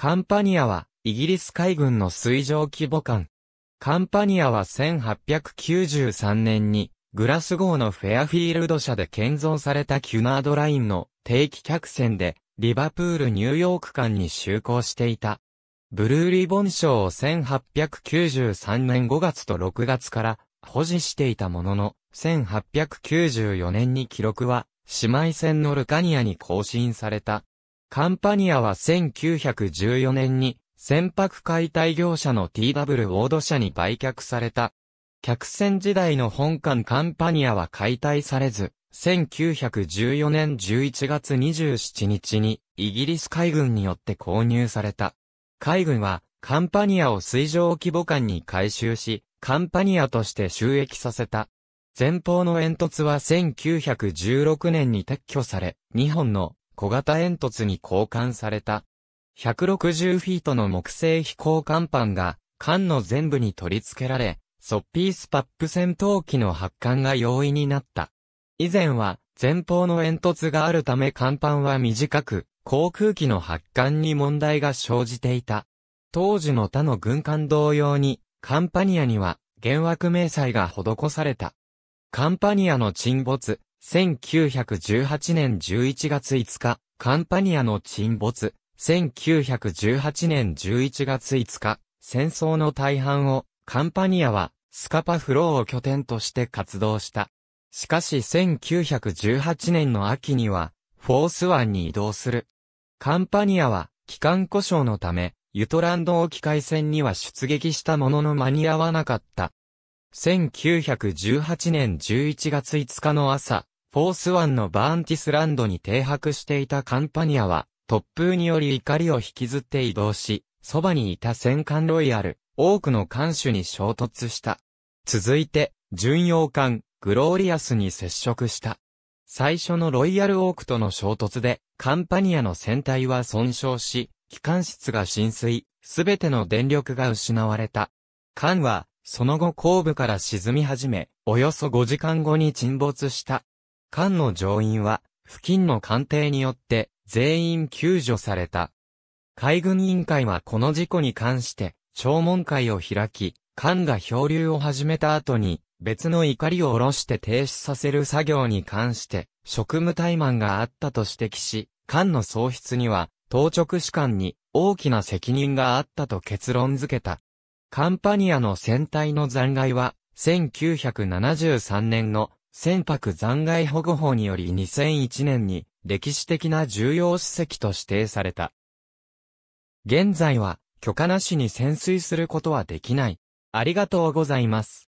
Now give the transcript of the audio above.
カンパニアは、イギリス海軍の水上規模艦。カンパニアは1893年に、グラスゴーのフェアフィールド社で建造されたキュナードラインの定期客船で、リバプール・ニューヨーク間に就航していた。ブルーリボン賞を1893年5月と6月から保持していたものの、1894年に記録は、姉妹船のルカニアに更新された。カンパニアは1914年に船舶解体業者の TW オード社に売却された。客船時代の本館カンパニアは解体されず、1914年11月27日にイギリス海軍によって購入された。海軍はカンパニアを水上規模艦に改修し、カンパニアとして収益させた。前方の煙突は1916年に撤去され、2本の小型煙突に交換された。160フィートの木製飛行甲板が、艦の全部に取り付けられ、ソッピースパップ戦闘機の発艦が容易になった。以前は、前方の煙突があるため甲板は短く、航空機の発艦に問題が生じていた。当時の他の軍艦同様に、カンパニアには、原惑明細が施された。カンパニアの沈没、1918年11月5日、カンパニアの沈没、1918年11月5日、戦争の大半を、カンパニアは、スカパフローを拠点として活動した。しかし1918年の秋には、フォース湾に移動する。カンパニアは、機関故障のため、ユトランド沖海戦には出撃したものの間に合わなかった。1918年11月5日の朝、フォースワンのバーンティスランドに停泊していたカンパニアは、突風により怒りを引きずって移動し、そばにいた戦艦ロイヤル、多くの艦首に衝突した。続いて、巡洋艦、グローリアスに接触した。最初のロイヤルオークとの衝突で、カンパニアの船体は損傷し、機関室が浸水、すべての電力が失われた。艦は、その後後部から沈み始め、およそ5時間後に沈没した。艦の乗員は、付近の艦艇によって、全員救助された。海軍委員会はこの事故に関して、聴聞会を開き、艦が漂流を始めた後に、別の怒りを下ろして停止させる作業に関して、職務怠慢があったと指摘し、艦の喪失には、当直士官に大きな責任があったと結論付けた。カンパニアの船体の残骸は、1973年の船舶残骸保護法により2001年に歴史的な重要史跡と指定された。現在は許可なしに潜水することはできない。ありがとうございます。